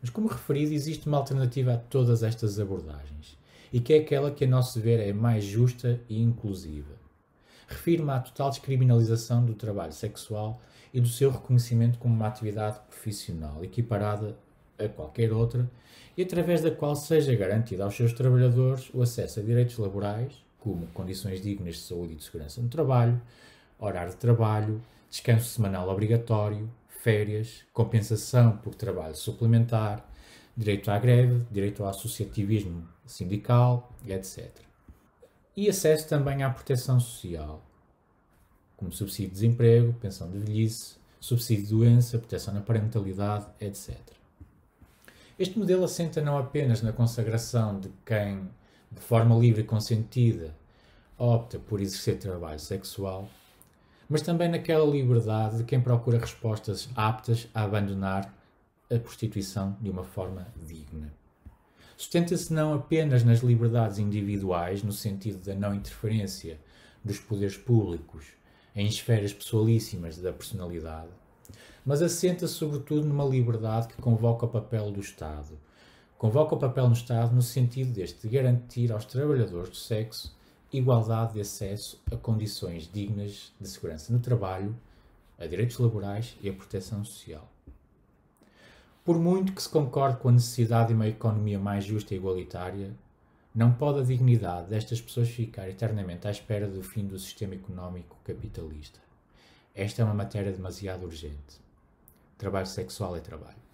Mas, como referido, existe uma alternativa a todas estas abordagens e que é aquela que, a nosso ver, é mais justa e inclusiva. Refirma a total descriminalização do trabalho sexual e do seu reconhecimento como uma atividade profissional equiparada a qualquer outra e através da qual seja garantido aos seus trabalhadores o acesso a direitos laborais, como condições dignas de saúde e de segurança no trabalho, horário de trabalho, descanso semanal obrigatório, férias, compensação por trabalho suplementar, direito à greve, direito ao associativismo sindical, etc. E acesso também à proteção social, como subsídio de desemprego, pensão de velhice, subsídio de doença, proteção na parentalidade, etc. Este modelo assenta não apenas na consagração de quem, de forma livre e consentida, opta por exercer trabalho sexual, mas também naquela liberdade de quem procura respostas aptas a abandonar a prostituição de uma forma digna. Sustenta-se não apenas nas liberdades individuais, no sentido da não interferência dos poderes públicos em esferas pessoalíssimas da personalidade, mas assenta-se sobretudo numa liberdade que convoca o papel do Estado. Convoca o papel no Estado no sentido deste de garantir aos trabalhadores do sexo igualdade de acesso a condições dignas de segurança no trabalho, a direitos laborais e a proteção social. Por muito que se concorde com a necessidade de uma economia mais justa e igualitária, não pode a dignidade destas pessoas ficar eternamente à espera do fim do sistema económico capitalista. Esta é uma matéria demasiado urgente. Trabalho sexual é trabalho.